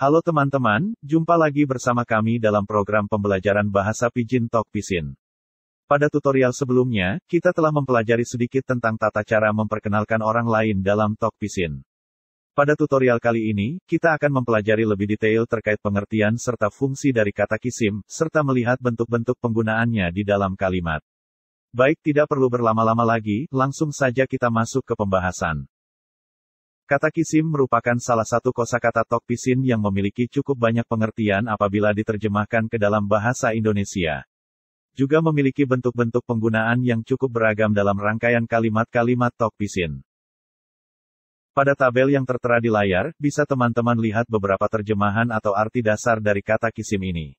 Halo teman-teman, jumpa lagi bersama kami dalam program pembelajaran bahasa Pijin Tok Pisin. Pada tutorial sebelumnya, kita telah mempelajari sedikit tentang tata cara memperkenalkan orang lain dalam Tok Pisin. Pada tutorial kali ini, kita akan mempelajari lebih detail terkait pengertian serta fungsi dari kata kisim, serta melihat bentuk-bentuk penggunaannya di dalam kalimat. Baik tidak perlu berlama-lama lagi, langsung saja kita masuk ke pembahasan. Kata kisim merupakan salah satu kosakata Tokpisin yang memiliki cukup banyak pengertian apabila diterjemahkan ke dalam bahasa Indonesia. Juga memiliki bentuk-bentuk penggunaan yang cukup beragam dalam rangkaian kalimat-kalimat Tokpisin. Pada tabel yang tertera di layar, bisa teman-teman lihat beberapa terjemahan atau arti dasar dari kata kisim ini.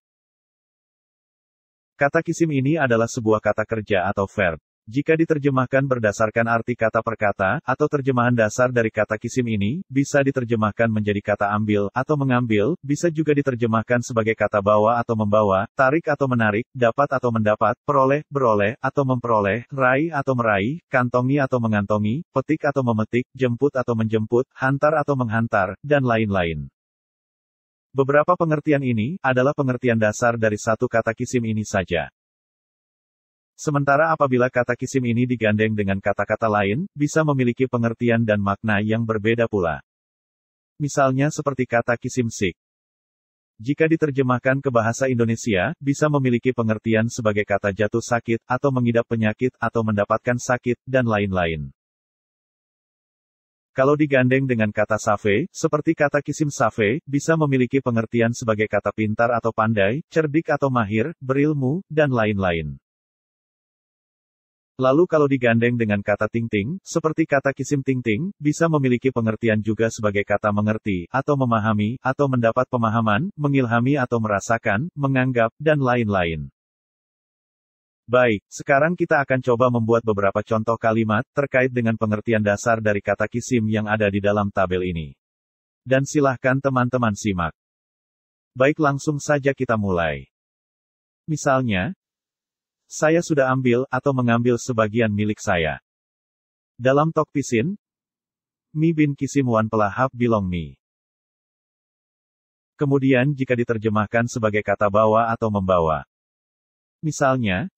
Kata kisim ini adalah sebuah kata kerja atau verb. Jika diterjemahkan berdasarkan arti kata per kata, atau terjemahan dasar dari kata kisim ini, bisa diterjemahkan menjadi kata ambil, atau mengambil, bisa juga diterjemahkan sebagai kata bawa atau membawa, tarik atau menarik, dapat atau mendapat, peroleh, beroleh, atau memperoleh, raih atau meraih, kantongi atau mengantongi, petik atau memetik, jemput atau menjemput, hantar atau menghantar, dan lain-lain. Beberapa pengertian ini adalah pengertian dasar dari satu kata kisim ini saja. Sementara apabila kata kisim ini digandeng dengan kata-kata lain, bisa memiliki pengertian dan makna yang berbeda pula. Misalnya seperti kata kisim sik. Jika diterjemahkan ke bahasa Indonesia, bisa memiliki pengertian sebagai kata jatuh sakit, atau mengidap penyakit, atau mendapatkan sakit, dan lain-lain. Kalau digandeng dengan kata save, seperti kata kisim save, bisa memiliki pengertian sebagai kata pintar atau pandai, cerdik atau mahir, berilmu, dan lain-lain. Lalu kalau digandeng dengan kata ting-ting, seperti kata kisim ting-ting, bisa memiliki pengertian juga sebagai kata mengerti, atau memahami, atau mendapat pemahaman, mengilhami atau merasakan, menganggap, dan lain-lain. Baik, sekarang kita akan coba membuat beberapa contoh kalimat, terkait dengan pengertian dasar dari kata kisim yang ada di dalam tabel ini. Dan silahkan teman-teman simak. Baik langsung saja kita mulai. Misalnya, saya sudah ambil atau mengambil sebagian milik saya. Dalam tok pisin, mi bin Kisim Wan pelahap bilong mi. Kemudian jika diterjemahkan sebagai kata bawa atau membawa. Misalnya,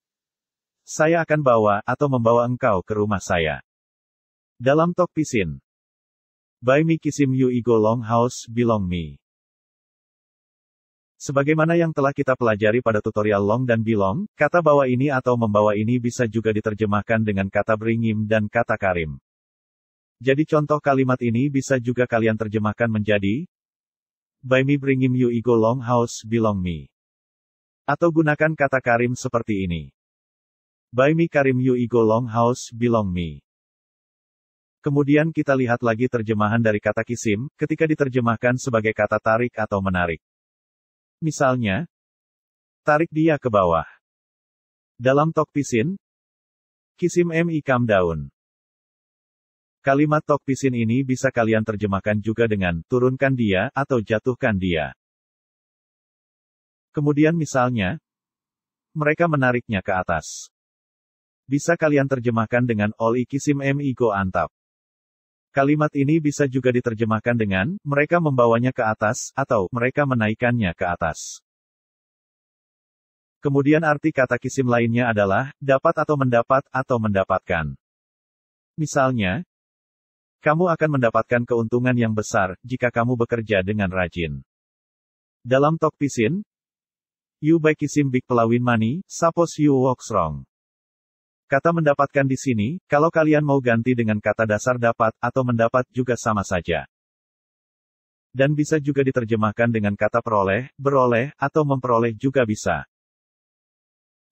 saya akan bawa atau membawa engkau ke rumah saya. Dalam tok pisin. Bai mi kisim yu igo long house bilong mi. Sebagaimana yang telah kita pelajari pada tutorial long dan bilong, kata bawa ini atau membawa ini bisa juga diterjemahkan dengan kata beringim dan kata karim. Jadi contoh kalimat ini bisa juga kalian terjemahkan menjadi By me bringim you ego long house belong me. Atau gunakan kata karim seperti ini. By me karim you ego long house belong me. Kemudian kita lihat lagi terjemahan dari kata kisim, ketika diterjemahkan sebagai kata tarik atau menarik. Misalnya, tarik dia ke bawah. Dalam tokpisin, kisim M ikam daun. Kalimat tokpisin ini bisa kalian terjemahkan juga dengan turunkan dia atau jatuhkan dia. Kemudian misalnya, mereka menariknya ke atas. Bisa kalian terjemahkan dengan oli kisim M go antap. Kalimat ini bisa juga diterjemahkan dengan, mereka membawanya ke atas, atau, mereka menaikannya ke atas. Kemudian arti kata kisim lainnya adalah, dapat atau mendapat, atau mendapatkan. Misalnya, kamu akan mendapatkan keuntungan yang besar, jika kamu bekerja dengan rajin. Dalam Tok Pisin, You buy Kisim Big Pelawin money, Suppose You walk strong. Kata mendapatkan di sini, kalau kalian mau ganti dengan kata dasar dapat atau mendapat juga sama saja. Dan bisa juga diterjemahkan dengan kata peroleh, beroleh, atau memperoleh juga bisa.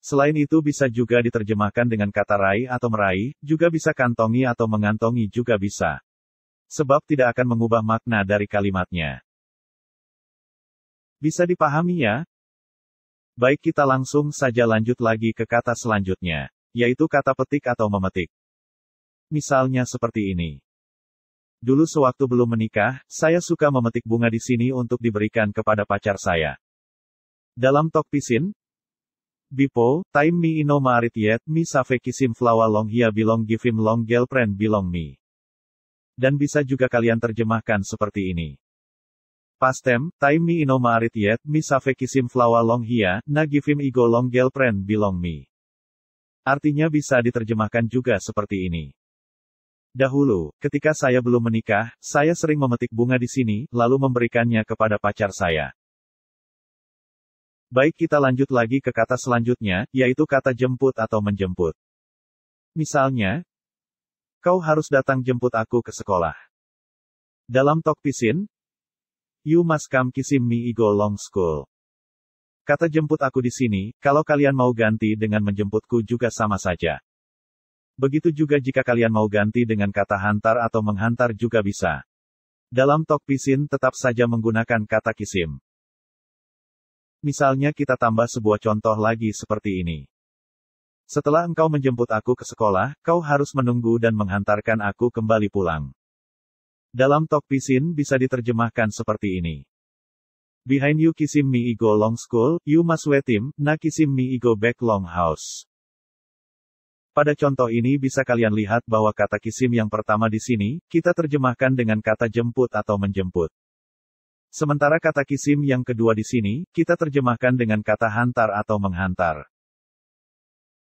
Selain itu bisa juga diterjemahkan dengan kata raih atau meraih, juga bisa kantongi atau mengantongi juga bisa. Sebab tidak akan mengubah makna dari kalimatnya. Bisa dipahami ya? Baik kita langsung saja lanjut lagi ke kata selanjutnya yaitu kata petik atau memetik. Misalnya seperti ini. Dulu sewaktu belum menikah, saya suka memetik bunga di sini untuk diberikan kepada pacar saya. Dalam tok pisin, Bipo, time me ino marit yet, mi save kisim flower long hia bilong give him long girlfriend bilong mi. Dan bisa juga kalian terjemahkan seperti ini. Pastem, time me ino marit yet, mi save kisim flower long hia, na give him long girlfriend bilong mi. Artinya bisa diterjemahkan juga seperti ini. Dahulu, ketika saya belum menikah, saya sering memetik bunga di sini, lalu memberikannya kepada pacar saya. Baik kita lanjut lagi ke kata selanjutnya, yaitu kata jemput atau menjemput. Misalnya, kau harus datang jemput aku ke sekolah. Dalam tokpisin, you must come kiss me go long school. Kata jemput aku di sini, kalau kalian mau ganti dengan menjemputku juga sama saja. Begitu juga jika kalian mau ganti dengan kata hantar atau menghantar juga bisa. Dalam tok pisin tetap saja menggunakan kata kisim. Misalnya kita tambah sebuah contoh lagi seperti ini. Setelah engkau menjemput aku ke sekolah, kau harus menunggu dan menghantarkan aku kembali pulang. Dalam tok pisin bisa diterjemahkan seperti ini. Behind you kisim me ego long school, you must wait him, na kisim me ego back long house. Pada contoh ini bisa kalian lihat bahwa kata kisim yang pertama di sini, kita terjemahkan dengan kata jemput atau menjemput. Sementara kata kisim yang kedua di sini, kita terjemahkan dengan kata hantar atau menghantar.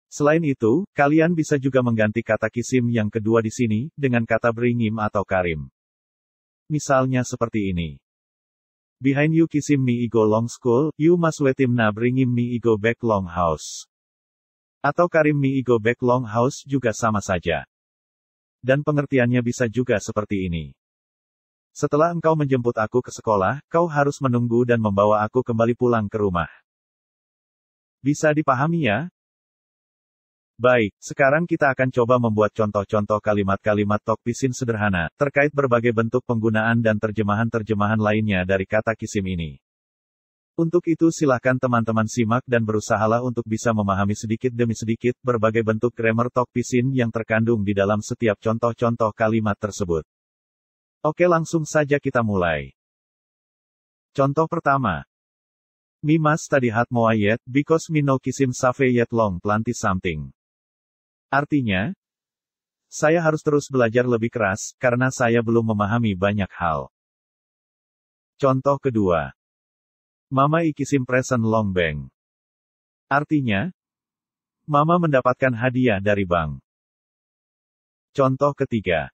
Selain itu, kalian bisa juga mengganti kata kisim yang kedua di sini, dengan kata beringim atau karim. Misalnya seperti ini. Behind you kissing me ego long school, you must let him na bringing me ego back long house. Atau karim me ego back long house juga sama saja. Dan pengertiannya bisa juga seperti ini. Setelah engkau menjemput aku ke sekolah, kau harus menunggu dan membawa aku kembali pulang ke rumah. Bisa dipahami ya? Baik, sekarang kita akan coba membuat contoh-contoh kalimat-kalimat talk pisin sederhana, terkait berbagai bentuk penggunaan dan terjemahan-terjemahan lainnya dari kata kisim ini. Untuk itu silakan teman-teman simak dan berusahalah untuk bisa memahami sedikit demi sedikit, berbagai bentuk grammar talk pisin yang terkandung di dalam setiap contoh-contoh kalimat tersebut. Oke langsung saja kita mulai. Contoh pertama. Mimas tadi hat moayet, because mino kisim save yet long planti something. Artinya, saya harus terus belajar lebih keras, karena saya belum memahami banyak hal. Contoh kedua. Mama ikis impression long bank. Artinya, Mama mendapatkan hadiah dari bank. Contoh ketiga.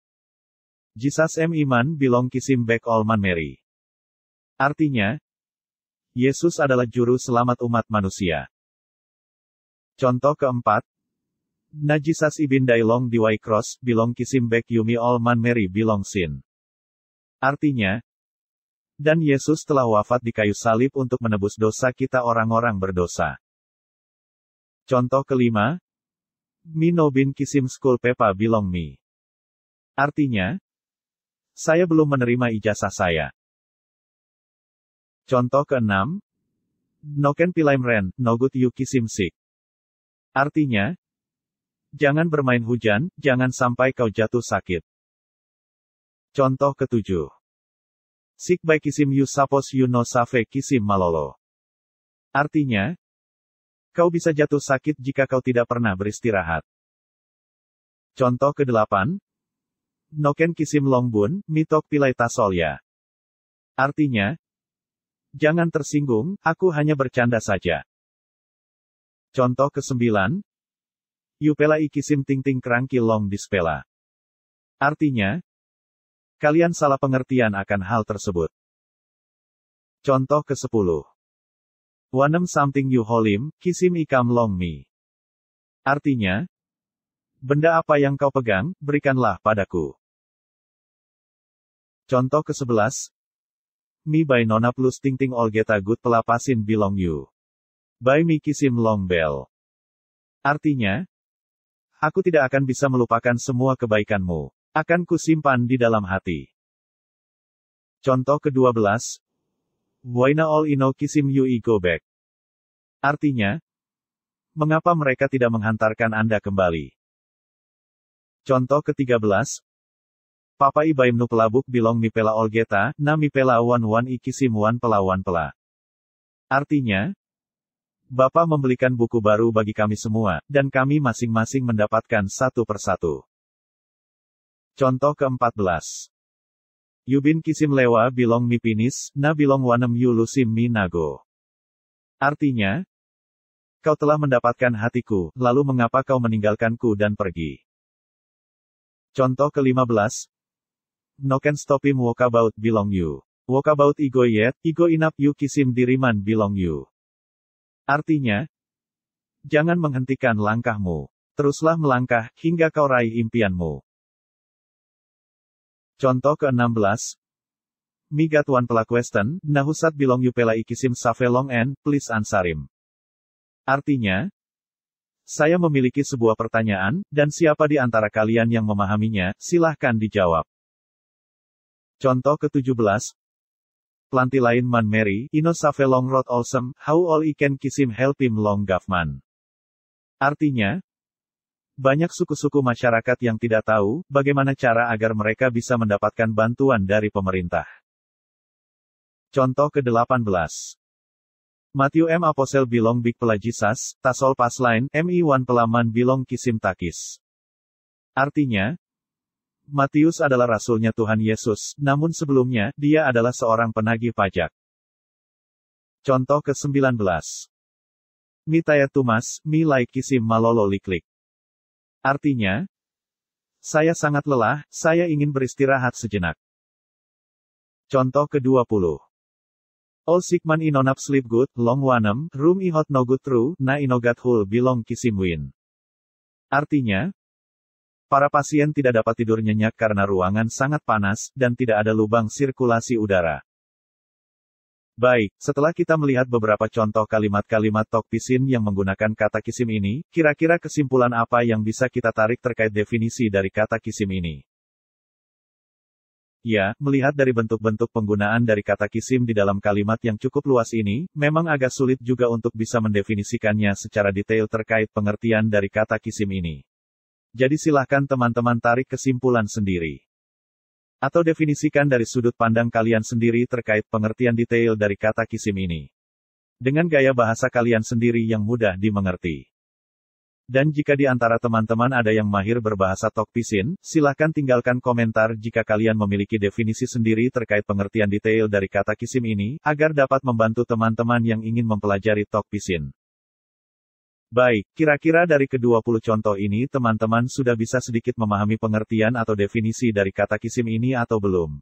Jesus M. Iman bilong kisim back Olman Mary. Artinya, Yesus adalah juru selamat umat manusia. Contoh keempat, Najisas ibn Dailong Wai cross, bilong kisim bek yumi Allman Mary bilong sin. Artinya, dan Yesus telah wafat di kayu salib untuk menebus dosa kita orang-orang berdosa. Contoh kelima, Mino bin Kisim School Pepa Bilong Mi. Artinya, saya belum menerima ijazah saya. Contoh keenam, Noken Pilaim Ren, Nogut Yuki Simsik. Artinya, Jangan bermain hujan, jangan sampai kau jatuh sakit. Contoh ketujuh. Sik by kisim you sapos you no save kisim malolo. Artinya, kau bisa jatuh sakit jika kau tidak pernah beristirahat. Contoh kedelapan, Noken kisim longbun, mitok pilai tasolya. Artinya, jangan tersinggung, aku hanya bercanda saja. Contoh ke-9. Yupela ikisim tingting kerangki long dispela. Artinya, kalian salah pengertian akan hal tersebut. Contoh ke-10. Wanem something you holim, kisim ikam long mi. Artinya, benda apa yang kau pegang, berikanlah padaku. Contoh ke-11. Mi by nona plus tingting olgeta good pelapasin belong you. By mi kisim long bell. Artinya, Aku tidak akan bisa melupakan semua kebaikanmu. Akan kusimpan di dalam hati. Contoh ke-12. Buaina all ino kisim i go back. Artinya, mengapa mereka tidak menghantarkan Anda kembali? Contoh ke-13. Papa ibaim nu pelabuk bilong mipela olgeta, na pela wan wan kisim wan wan pela. Artinya, Bapak membelikan buku baru bagi kami semua, dan kami masing-masing mendapatkan satu persatu. Contoh ke-14. Yubin kisim lewa bilong mi pinis, na bilong wanem yulusim mi nago. Artinya, kau telah mendapatkan hatiku, lalu mengapa kau meninggalkanku dan pergi? Contoh ke-15. Noken stopim about bilong you. about ego yet, igo inap you kisim diriman bilong you. Artinya, jangan menghentikan langkahmu. Teruslah melangkah hingga kau raih impianmu. Contoh ke-16. Migatuan Tuan pela question, nahusat bilong yupela ikisim long en, please ansarim. Artinya, saya memiliki sebuah pertanyaan, dan siapa di antara kalian yang memahaminya, silahkan dijawab. Contoh ke-17, planti lain man Mary, ino save long rot awesome, how all I can kiss him help him long Gavman. Artinya, banyak suku-suku masyarakat yang tidak tahu bagaimana cara agar mereka bisa mendapatkan bantuan dari pemerintah. Contoh ke-18. Matthew M. Aposel Bilong Big Pelajisas, Tasol pasline, MI1 Pelaman Bilong Kisim Takis. Artinya, Matius adalah rasulnya Tuhan Yesus, namun sebelumnya, dia adalah seorang penagih pajak. Contoh ke-19. Mitaya Tumas, mi laikisim malolo liklik. Artinya, saya sangat lelah, saya ingin beristirahat sejenak. Contoh ke-20. Ol sikman inonap sleep good, long wanem, room ihot no good true, na inogat hul bilong kisim win. Artinya, Para pasien tidak dapat tidur nyenyak karena ruangan sangat panas dan tidak ada lubang sirkulasi udara. Baik, setelah kita melihat beberapa contoh kalimat-kalimat tokpisin yang menggunakan kata kisim ini, kira-kira kesimpulan apa yang bisa kita tarik terkait definisi dari kata kisim ini? Ya, melihat dari bentuk-bentuk penggunaan dari kata kisim di dalam kalimat yang cukup luas ini, memang agak sulit juga untuk bisa mendefinisikannya secara detail terkait pengertian dari kata kisim ini. Jadi silahkan teman-teman tarik kesimpulan sendiri. Atau definisikan dari sudut pandang kalian sendiri terkait pengertian detail dari kata kisim ini. Dengan gaya bahasa kalian sendiri yang mudah dimengerti. Dan jika di antara teman-teman ada yang mahir berbahasa Tokpisin, silahkan tinggalkan komentar jika kalian memiliki definisi sendiri terkait pengertian detail dari kata kisim ini, agar dapat membantu teman-teman yang ingin mempelajari Tokpisin. Baik, kira-kira dari ke-20 contoh ini teman-teman sudah bisa sedikit memahami pengertian atau definisi dari kata kisim ini atau belum?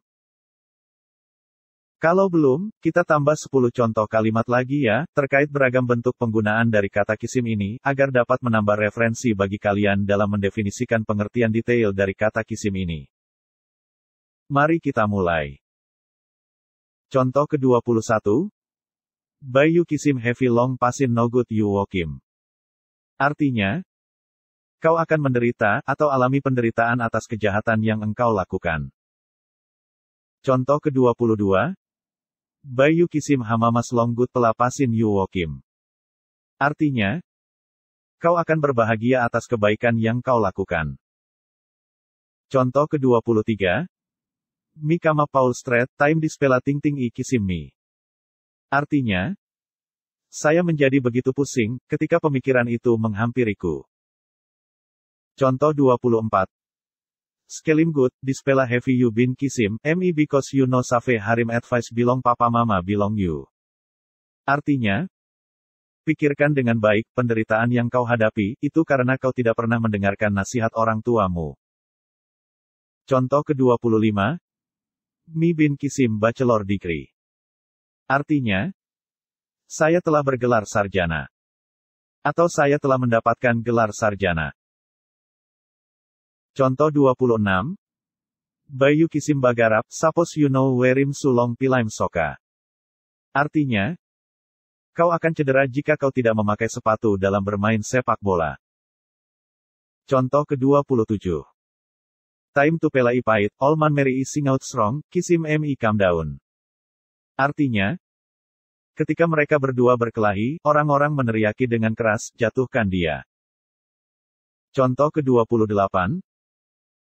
Kalau belum, kita tambah 10 contoh kalimat lagi ya, terkait beragam bentuk penggunaan dari kata kisim ini, agar dapat menambah referensi bagi kalian dalam mendefinisikan pengertian detail dari kata kisim ini. Mari kita mulai. Contoh ke-21, Bayu kisim heavy long pasin no good you walk Artinya, kau akan menderita atau alami penderitaan atas kejahatan yang engkau lakukan. Contoh ke-22, Bayu Kisim Hamamas Longgut Pelapasin Yuwokim. Artinya, kau akan berbahagia atas kebaikan yang kau lakukan. Contoh ke-23, Mikama Paul Street Time Dispelating Ting mi. Artinya, saya menjadi begitu pusing, ketika pemikiran itu menghampiriku. Contoh 24. Skelim good, dispela heavy you bin kisim, me because you know save harim advice bilong papa mama bilong you. Artinya, pikirkan dengan baik, penderitaan yang kau hadapi, itu karena kau tidak pernah mendengarkan nasihat orang tuamu. Contoh ke-25, Mi bin kisim bachelor degree. Artinya, saya telah bergelar sarjana. Atau saya telah mendapatkan gelar sarjana. Contoh 26. Bayu Kisim Bagarap, Sapos you know werim sulong pilaim soka. Artinya, kau akan cedera jika kau tidak memakai sepatu dalam bermain sepak bola. Contoh ke-27. Time to pelai pahit, all man is sing out strong, kisim mi kam down. Artinya, Ketika mereka berdua berkelahi, orang-orang meneriaki dengan keras, jatuhkan dia. Contoh ke-28,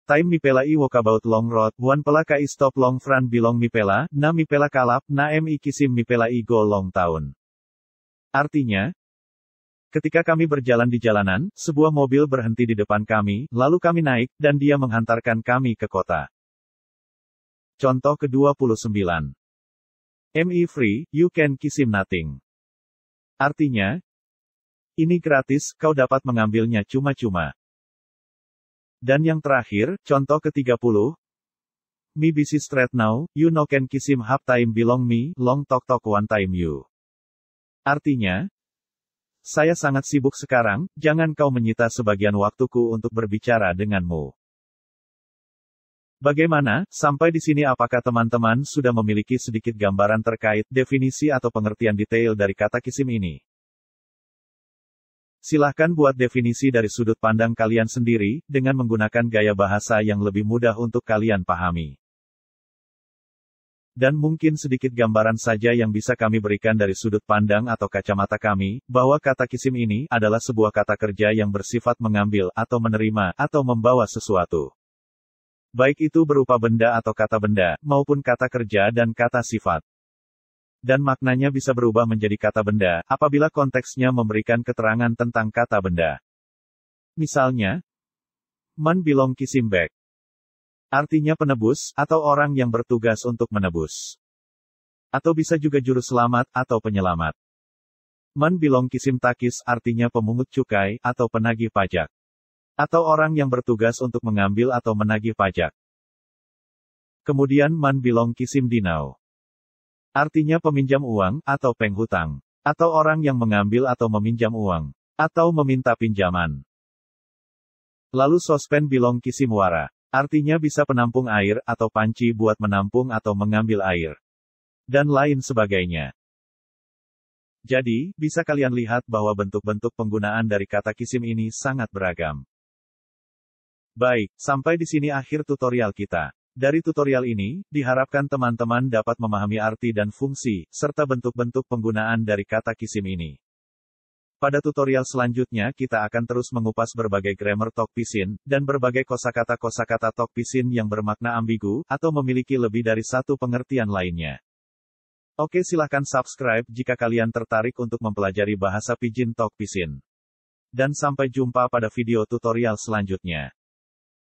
Time mipela i walkabout long road, one pelaka i stop long fran bilong mipela, na mipela kalap, na em i kisim mipela i go long tahun. Artinya, ketika kami berjalan di jalanan, sebuah mobil berhenti di depan kami, lalu kami naik, dan dia menghantarkan kami ke kota. Contoh ke-29. ME free, you can kiss him nothing. Artinya, ini gratis, kau dapat mengambilnya cuma-cuma. Dan yang terakhir, contoh ke-30. Me busy straight now, you no can kiss him half time belong me, long talk talk one time you. Artinya, saya sangat sibuk sekarang, jangan kau menyita sebagian waktuku untuk berbicara denganmu. Bagaimana, sampai di sini apakah teman-teman sudah memiliki sedikit gambaran terkait definisi atau pengertian detail dari kata kisim ini? Silahkan buat definisi dari sudut pandang kalian sendiri, dengan menggunakan gaya bahasa yang lebih mudah untuk kalian pahami. Dan mungkin sedikit gambaran saja yang bisa kami berikan dari sudut pandang atau kacamata kami, bahwa kata kisim ini adalah sebuah kata kerja yang bersifat mengambil, atau menerima, atau membawa sesuatu baik itu berupa benda atau kata benda, maupun kata kerja dan kata sifat. Dan maknanya bisa berubah menjadi kata benda, apabila konteksnya memberikan keterangan tentang kata benda. Misalnya, man bilong kisimbek. Artinya penebus, atau orang yang bertugas untuk menebus. Atau bisa juga juru selamat, atau penyelamat. Man bilong kisim takis artinya pemungut cukai, atau penagih pajak atau orang yang bertugas untuk mengambil atau menagih pajak. Kemudian man bilong kisim dinau. Artinya peminjam uang, atau penghutang. Atau orang yang mengambil atau meminjam uang. Atau meminta pinjaman. Lalu sospen bilong kisim wara. Artinya bisa penampung air, atau panci buat menampung atau mengambil air. Dan lain sebagainya. Jadi, bisa kalian lihat bahwa bentuk-bentuk penggunaan dari kata kisim ini sangat beragam. Baik, sampai di sini akhir tutorial kita. Dari tutorial ini, diharapkan teman-teman dapat memahami arti dan fungsi, serta bentuk-bentuk penggunaan dari kata kisim ini. Pada tutorial selanjutnya kita akan terus mengupas berbagai grammar tokpisin, dan berbagai kosakata-kosakata tokpisin yang bermakna ambigu, atau memiliki lebih dari satu pengertian lainnya. Oke silahkan subscribe jika kalian tertarik untuk mempelajari bahasa Pijin Tokpisin. Dan sampai jumpa pada video tutorial selanjutnya.